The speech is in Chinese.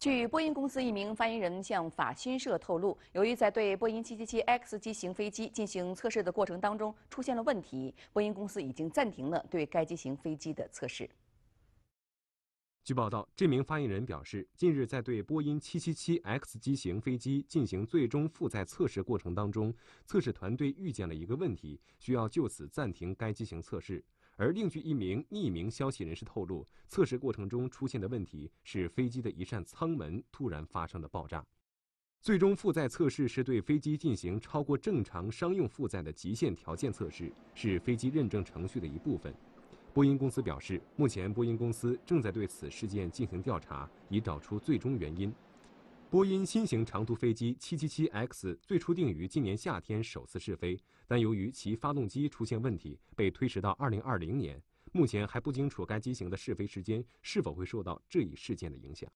据波音公司一名发言人向法新社透露，由于在对波音 777X 机型飞机进行测试的过程当中出现了问题，波音公司已经暂停了对该机型飞机的测试。据报道，这名发言人表示，近日在对波音 777X 机型飞机进行最终负载测试过程当中，测试团队遇见了一个问题，需要就此暂停该机型测试。而另据一名匿名消息人士透露，测试过程中出现的问题是飞机的一扇舱门突然发生了爆炸。最终，负载测试是对飞机进行超过正常商用负载的极限条件测试，是飞机认证程序的一部分。波音公司表示，目前波音公司正在对此事件进行调查，以找出最终原因。波音新型长途飞机 777X 最初定于今年夏天首次试飞，但由于其发动机出现问题，被推迟到2020年。目前还不清楚该机型的试飞时间是否会受到这一事件的影响。